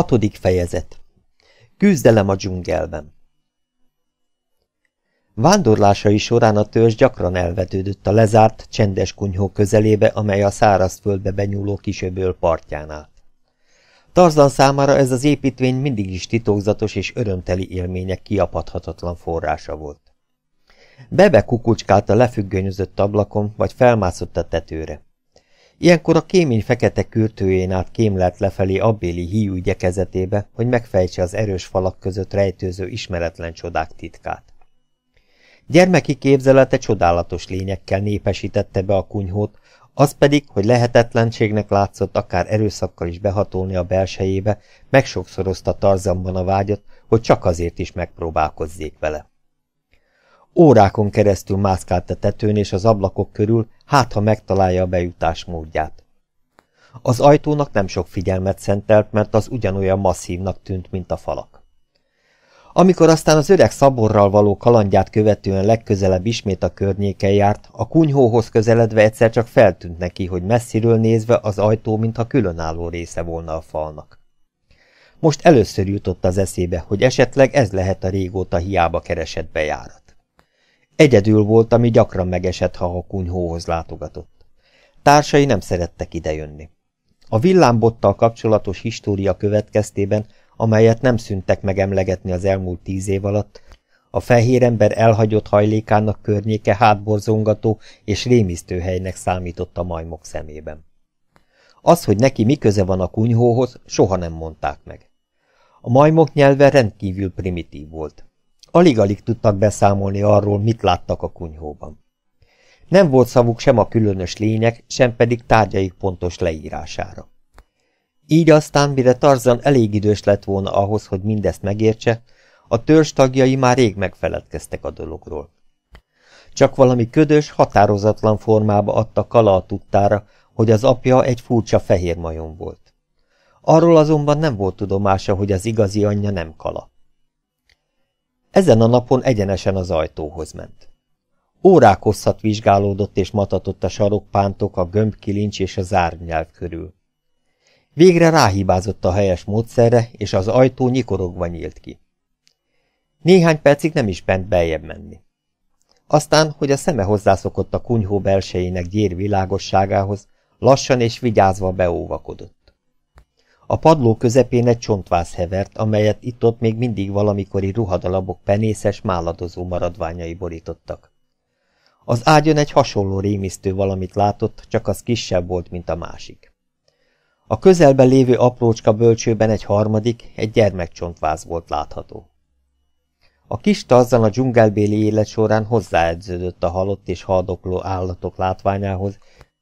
Hatodik fejezet Küzdelem a dzsungelben Vándorlásai során a törzs gyakran elvetődött a lezárt, csendes kunyhó közelébe, amely a szárazföldbe benyúló kisöböl partján állt. Tarzan számára ez az építvény mindig is titokzatos és örömteli élmények kiapadhatatlan forrása volt. Bebe kukucskált a lefüggönyözött ablakon, vagy felmászott a tetőre. Ilyenkor a kémény fekete kürtőjén át kémlelt lefelé abbéli híjú igyekezetébe, hogy megfejtse az erős falak között rejtőző ismeretlen csodák titkát. Gyermeki képzelete csodálatos lényekkel népesítette be a kunyhót, az pedig, hogy lehetetlenségnek látszott akár erőszakkal is behatolni a belsejébe, megsokszorozta tarzamban a vágyat, hogy csak azért is megpróbálkozzék vele. Órákon keresztül mászkált a tetőn és az ablakok körül, hát ha megtalálja a bejutás módját. Az ajtónak nem sok figyelmet szentelt, mert az ugyanolyan masszívnak tűnt, mint a falak. Amikor aztán az öreg szaborral való kalandját követően legközelebb ismét a környéken járt, a kunyhóhoz közeledve egyszer csak feltűnt neki, hogy messziről nézve az ajtó, mintha különálló része volna a falnak. Most először jutott az eszébe, hogy esetleg ez lehet a régóta hiába keresett bejárat. Egyedül volt, ami gyakran megesett, ha a kunyhóhoz látogatott. Társai nem szerettek idejönni. A villámbottal kapcsolatos história következtében, amelyet nem szüntek megemlegetni az elmúlt tíz év alatt, a fehér ember elhagyott hajlékának környéke hátborzongató és rémisztő helynek számított a majmok szemében. Az, hogy neki mi köze van a kunyhóhoz, soha nem mondták meg. A majmok nyelve rendkívül primitív volt. Alig-alig tudtak beszámolni arról, mit láttak a kunyhóban. Nem volt szavuk sem a különös lények, sem pedig tárgyaik pontos leírására. Így aztán, mire Tarzan elég idős lett volna ahhoz, hogy mindezt megértse, a törzs tagjai már rég megfeledkeztek a dologról. Csak valami ködös, határozatlan formába adta Kala a tudtára, hogy az apja egy furcsa fehér majom volt. Arról azonban nem volt tudomása, hogy az igazi anyja nem Kala. Ezen a napon egyenesen az ajtóhoz ment. Órák hosszat vizsgálódott és matatott a sarokpántok, a gömbkilincs és a zárnyelv körül. Végre ráhibázott a helyes módszerre, és az ajtó nyikorogva nyílt ki. Néhány percig nem is bent beljebb menni. Aztán, hogy a szeme hozzászokott a kunyhó belsejének gyér világosságához, lassan és vigyázva beóvakodott. A padló közepén egy csontváz hevert, amelyet itt-ott még mindig valamikori ruhadalabok penészes, máladozó maradványai borítottak. Az ágyon egy hasonló rémisztő valamit látott, csak az kisebb volt, mint a másik. A közelben lévő aprócska bölcsőben egy harmadik, egy gyermekcsontváz volt látható. A kis Tarzan a dzsungelbéli élet során hozzáedződött a halott és haldokló állatok látványához,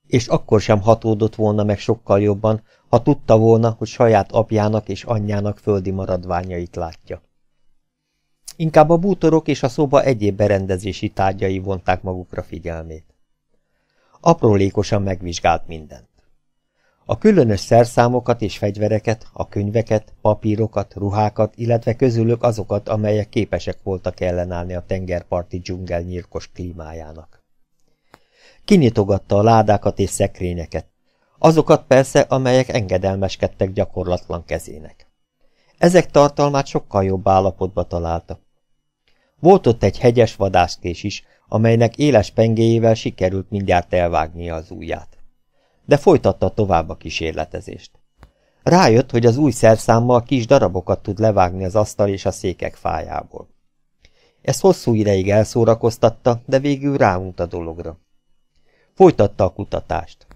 és akkor sem hatódott volna meg sokkal jobban, ha tudta volna, hogy saját apjának és anyjának földi maradványait látja. Inkább a bútorok és a szoba egyéb berendezési tárgyai vonták magukra figyelmét. Aprólékosan megvizsgált mindent. A különös szerszámokat és fegyvereket, a könyveket, papírokat, ruhákat, illetve közülök azokat, amelyek képesek voltak ellenállni a tengerparti dzsungel nyírkos klímájának. Kinyitogatta a ládákat és szekrényeket. Azokat persze, amelyek engedelmeskedtek gyakorlatlan kezének. Ezek tartalmát sokkal jobb állapotba találta. Volt ott egy hegyes vadászkés is, amelynek éles pengéjével sikerült mindjárt elvágnia az ujját. De folytatta tovább a kísérletezést. Rájött, hogy az új szerszámmal kis darabokat tud levágni az asztal és a székek fájából. Ez hosszú ideig elszórakoztatta, de végül ráunt a dologra. Folytatta a kutatást.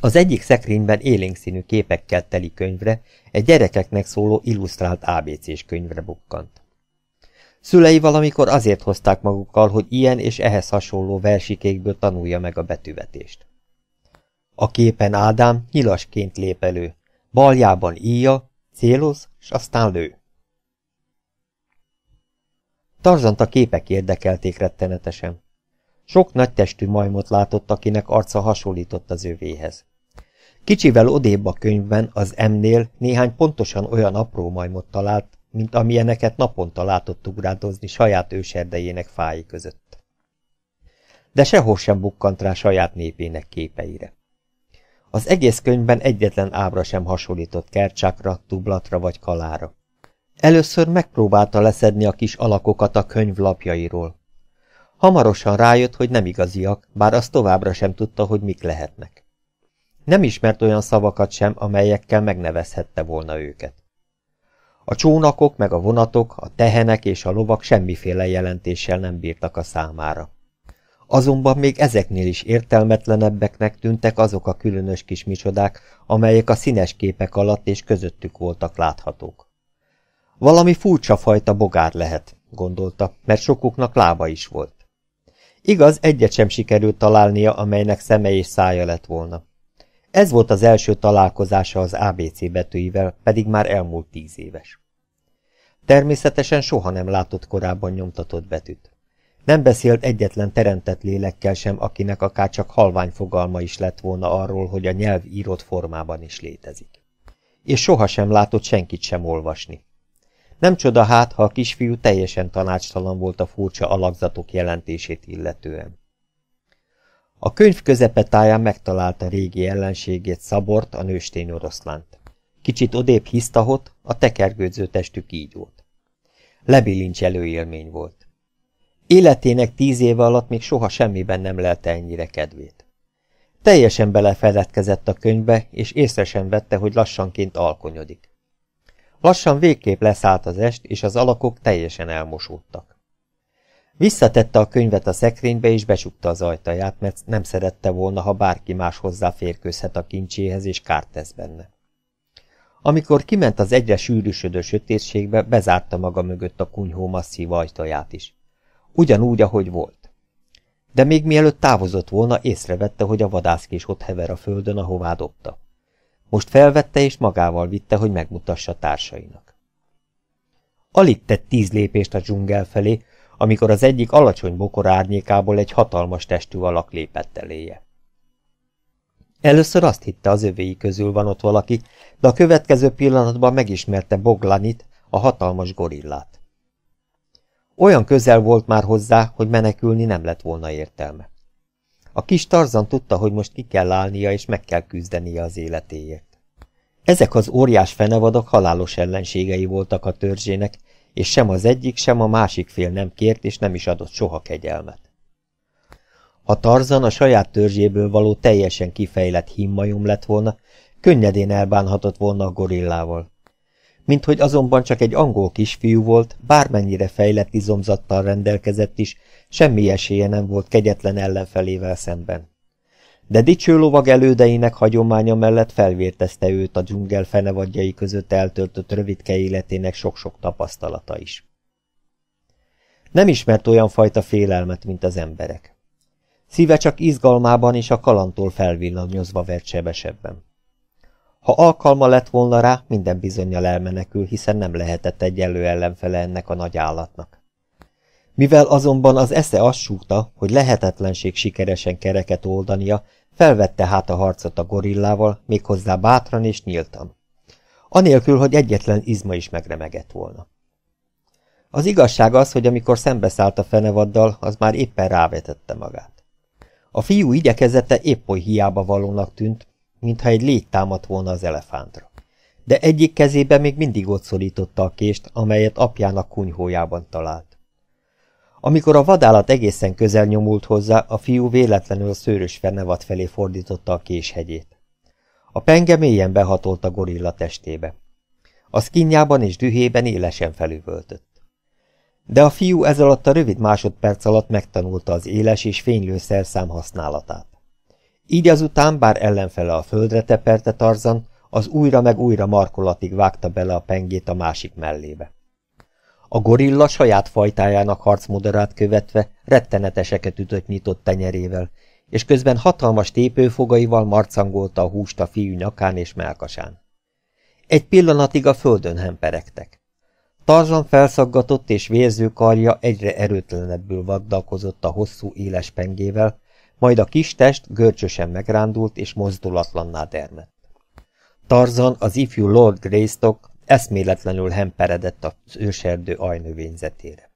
Az egyik szekrényben élénkszínű képekkel teli könyvre, egy gyerekeknek szóló illusztrált ABC-s könyvre bukkant. Szülei valamikor azért hozták magukkal, hogy ilyen és ehhez hasonló versikékből tanulja meg a betűvetést. A képen Ádám nyilasként lép elő, baljában íja, céloz, s aztán lő. Tarzant a képek érdekelték rettenetesen. Sok testű majmot látott, akinek arca hasonlított az övéhez. Kicsivel odébb a könyvben, az M-nél néhány pontosan olyan apró majmot talált, mint amilyeneket naponta látott ugrándozni saját őserdejének fái között. De sehol sem bukkant rá saját népének képeire. Az egész könyvben egyetlen ábra sem hasonlított kercsákra, tublatra vagy kalára. Először megpróbálta leszedni a kis alakokat a könyv lapjairól, Hamarosan rájött, hogy nem igaziak, bár azt továbbra sem tudta, hogy mik lehetnek. Nem ismert olyan szavakat sem, amelyekkel megnevezhette volna őket. A csónakok meg a vonatok, a tehenek és a lovak semmiféle jelentéssel nem bírtak a számára. Azonban még ezeknél is értelmetlenebbeknek tűntek azok a különös kis micsodák, amelyek a színes képek alatt és közöttük voltak láthatók. Valami furcsa fajta bogár lehet, gondolta, mert sokuknak lába is volt. Igaz, egyet sem sikerült találnia, amelynek szeme és szája lett volna. Ez volt az első találkozása az ABC betűivel, pedig már elmúlt tíz éves. Természetesen soha nem látott korábban nyomtatott betűt. Nem beszélt egyetlen teremtett lélekkel sem, akinek akár csak halvány fogalma is lett volna arról, hogy a nyelv írott formában is létezik. És sohasem látott senkit sem olvasni. Nem csoda hát, ha a kisfiú teljesen tanácstalan volt a furcsa alakzatok jelentését illetően. A könyv táján megtalálta régi ellenségét Szabort, a nőstény oroszlánt. Kicsit odébb hisztahot, a tekergődző így volt. Lebilincs előélmény volt. Életének tíz éve alatt még soha semmiben nem lelte ennyire kedvét. Teljesen belefeledkezett a könyvbe, és észre sem vette, hogy lassanként alkonyodik. Lassan végképp leszállt az est, és az alakok teljesen elmosódtak. Visszatette a könyvet a szekrénybe, és besukta az ajtaját, mert nem szerette volna, ha bárki más hozzáférkőzhet a kincséhez, és kárt tesz benne. Amikor kiment az egyre sűrűsödő sötétségbe, bezárta maga mögött a kunyhó masszív ajtaját is. Ugyanúgy, ahogy volt. De még mielőtt távozott volna, észrevette, hogy a vadászkés ott hever a földön, ahová dobta. Most felvette és magával vitte, hogy megmutassa társainak. Alig tett tíz lépést a dzsungel felé, amikor az egyik alacsony bokor árnyékából egy hatalmas testű alak lépett eléje. Először azt hitte, az övéi közül van ott valaki, de a következő pillanatban megismerte Boglanit, a hatalmas gorillát. Olyan közel volt már hozzá, hogy menekülni nem lett volna értelme. A kis Tarzan tudta, hogy most ki kell állnia és meg kell küzdenie az életéért. Ezek az óriás fenevadok halálos ellenségei voltak a törzsének, és sem az egyik, sem a másik fél nem kért és nem is adott soha kegyelmet. Ha Tarzan a saját törzséből való teljesen kifejlett himmajum lett volna, könnyedén elbánhatott volna a gorillával mint hogy azonban csak egy angol kisfiú volt, bármennyire fejlett izomzattal rendelkezett is, semmi esélye nem volt kegyetlen ellenfelével szemben. De dicső lovag elődeinek hagyománya mellett felvértezte őt a dzsungel fenevadjai között eltöltött rövidke életének sok-sok tapasztalata is. Nem ismert olyan fajta félelmet, mint az emberek. Szíve csak izgalmában és a kalantól felvillanyozva vert sebesebben. Ha alkalma lett volna rá, minden bizonyal elmenekül, hiszen nem lehetett egyelő ellenfele ennek a nagy állatnak. Mivel azonban az esze azt súgta, hogy lehetetlenség sikeresen kereket oldania, felvette hát a harcot a gorillával, méghozzá bátran és nyíltan. Anélkül, hogy egyetlen izma is megremegett volna. Az igazság az, hogy amikor szembeszállt a fenevaddal, az már éppen rávetette magát. A fiú igyekezete épp oly hiába valónak tűnt, mintha egy légy támadt volna az elefántra. De egyik kezébe még mindig ott szorította a kést, amelyet apjának kunyhójában talált. Amikor a vadállat egészen közel nyomult hozzá, a fiú véletlenül a szőrös fenevad felé fordította a késhegyét. A penge mélyen behatolt a gorilla testébe. A szkinnyában és dühében élesen felüvöltött. De a fiú ez alatt a rövid másodperc alatt megtanulta az éles és fénylő szerszám használatát. Így azután, bár ellenfele a földre teperte Tarzan, az újra meg újra markolatig vágta bele a pengét a másik mellébe. A gorilla saját fajtájának harcmoderát követve retteneteseket ütött nyitott tenyerével, és közben hatalmas tépőfogaival marcangolta a húst a fiú nyakán és melkasán. Egy pillanatig a földön hemperegtek. Tarzan felszaggatott és vérző karja egyre erőtlenebbül vaddalkozott a hosszú éles pengével, majd a kis test görcsösen megrándult és mozdulatlanná dermedt. Tarzan, az ifjú Lord Greystock eszméletlenül hemperedett az őserdő ajnövényzetére.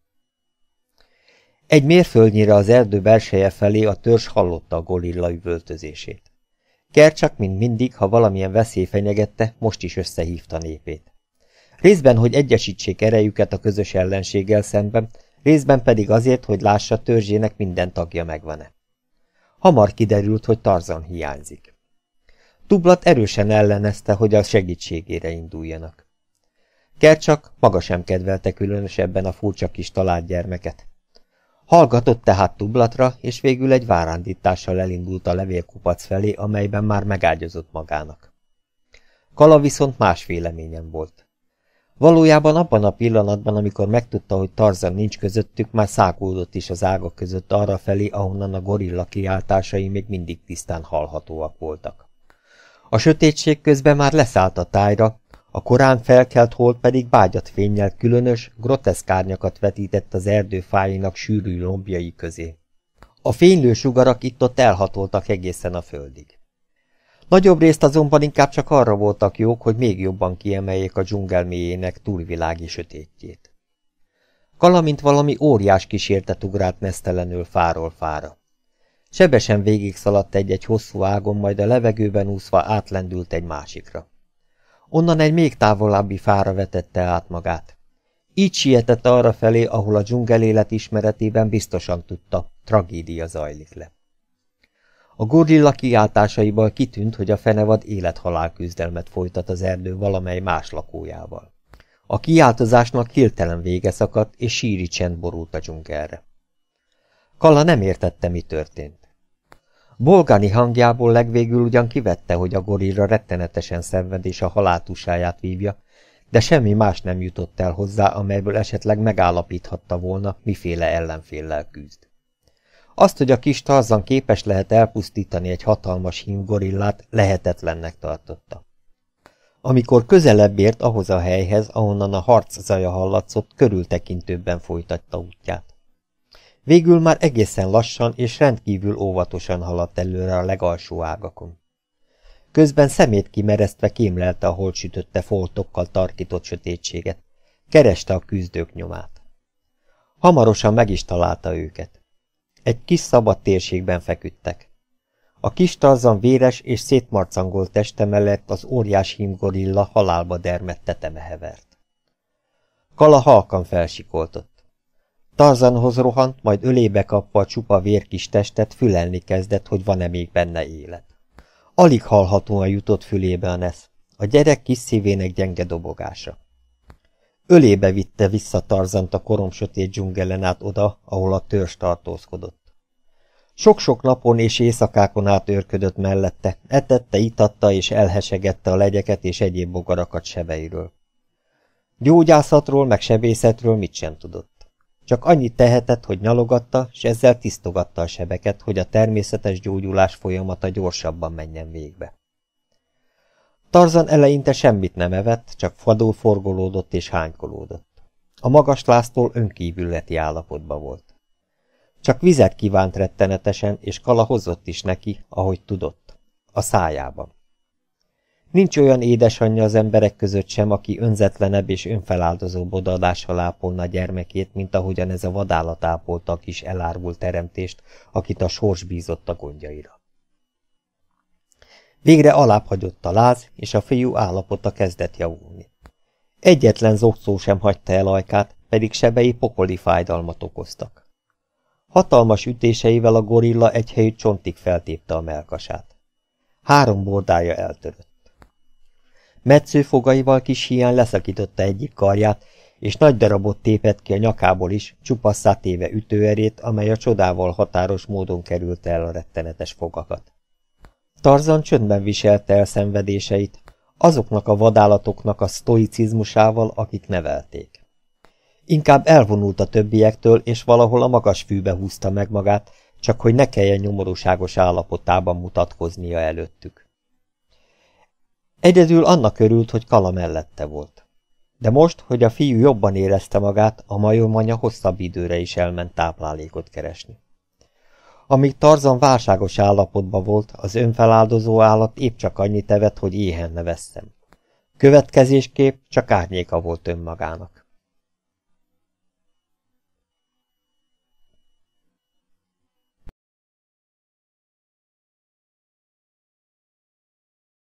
Egy mérföldnyire az erdő belseje felé a törzs hallotta a gorilla üvöltözését. Kercsak, mint mindig, ha valamilyen veszély fenyegette, most is összehívta népét. Részben, hogy egyesítsék erejüket a közös ellenséggel szemben, részben pedig azért, hogy lássa törzsének minden tagja megvan-e. Hamar kiderült, hogy Tarzan hiányzik. Tublat erősen ellenezte, hogy a segítségére induljanak. Kercsak maga sem kedvelte különösebben a furcsa kis talált gyermeket. Hallgatott tehát Tublatra, és végül egy várándítással elindult a levélkupac felé, amelyben már megágyazott magának. Kala viszont más véleményen volt. Valójában abban a pillanatban, amikor megtudta, hogy Tarzan nincs közöttük, már száguldott is az ágak között arra felé, ahonnan a gorilla kiáltásai még mindig tisztán hallhatóak voltak. A sötétség közben már leszállt a tájra, a korán felkelt hold pedig bágyat fényjel különös, groteszk árnyakat vetített az erdő fáinak sűrű lombjai közé. A fénylő sugarak itt-ott elhatoltak egészen a földig. Nagyobb részt azonban inkább csak arra voltak jók, hogy még jobban kiemeljék a dzsungel mélyének túlvilági sötétjét. Kala, mint valami óriás kísértet ugrált mesztelenül fáról fára. Sebesen végigszaladt egy-egy hosszú ágon, majd a levegőben úszva átlendült egy másikra. Onnan egy még távolabbi fára vetette át magát. Így sietett arra felé, ahol a dzsungel élet ismeretében biztosan tudta, tragédia zajlik le. A gorilla kiáltásaiból kitűnt, hogy a fenevad élethalál küzdelmet folytat az erdő valamely más lakójával. A kiáltozásnak hirtelen vége szakadt, és síri csend borult a dzsungelre. Kalla nem értette, mi történt. Bolgani hangjából legvégül ugyan kivette, hogy a gorilla rettenetesen szenved és a haláltusáját vívja, de semmi más nem jutott el hozzá, amelyből esetleg megállapíthatta volna, miféle ellenféllel küzd. Azt, hogy a kis Tarzan képes lehet elpusztítani egy hatalmas hímgorillát, lehetetlennek tartotta. Amikor közelebb ért ahhoz a helyhez, ahonnan a harc zaja hallatszott, körültekintőbben folytatta útját. Végül már egészen lassan és rendkívül óvatosan haladt előre a legalsó ágakon. Közben szemét kimeresztve kémlelte a holsütötte foltokkal tarkított sötétséget. Kereste a küzdők nyomát. Hamarosan meg is találta őket. Egy kis szabad térségben feküdtek. A kis tarzan véres és szétmarcangolt teste mellett az óriás hímgorilla halálba dermedt teteme hevert. Kala halkan felsikoltott. Tarzanhoz rohant, majd ölébe kapva a csupa vérkis testet fülelni kezdett, hogy van-e még benne élet. Alig hallhatóan jutott fülébe a nesz, a gyerek kis szívének gyenge dobogása. Ölébe vitte vissza Tarzant a korom sötét dzsungelen át oda, ahol a törzs tartózkodott. Sok-sok napon és éjszakákon át őrködött mellette, etette, itatta és elhesegette a legyeket és egyéb bogarakat sebeiről. Gyógyászatról meg sebészetről mit sem tudott. Csak annyit tehetett, hogy nyalogatta, és ezzel tisztogatta a sebeket, hogy a természetes gyógyulás folyamata gyorsabban menjen végbe. Tarzan eleinte semmit nem evett, csak fadul forgolódott és hánykolódott. A magas láztól önkívületi állapotba volt. Csak vizet kívánt rettenetesen, és Kala hozott is neki, ahogy tudott, a szájában. Nincs olyan édesanyja az emberek között sem, aki önzetlenebb és önfeláldozóbb odaadással ápolna gyermekét, mint ahogyan ez a vadállat ápolta a kis elárvult teremtést, akit a sors bízott a gondjaira. Végre alábbhagyott a láz, és a fiú állapota kezdett javulni. Egyetlen zokszó sem hagyta el ajkát, pedig sebei pokoli fájdalmat okoztak. Hatalmas ütéseivel a gorilla egy helyű csontig feltépte a melkasát. Három bordája eltörött. Metsző fogaival kis hián leszakította egyik karját, és nagy darabot tépett ki a nyakából is, csupasszát téve ütőerét, amely a csodával határos módon került el a rettenetes fogakat. Tarzan csöndben viselte el szenvedéseit, azoknak a vadállatoknak a sztoicizmusával, akik nevelték. Inkább elvonult a többiektől, és valahol a magas fűbe húzta meg magát, csak hogy ne kelljen nyomorúságos állapotában mutatkoznia előttük. Egyedül annak örült, hogy Kala mellette volt. De most, hogy a fiú jobban érezte magát, a majomanya hosszabb időre is elment táplálékot keresni. Amíg Tarzan válságos állapotban volt, az önfeláldozó állat épp csak annyit tevet, hogy éhen neveztem. Következésképp csak árnyéka volt önmagának.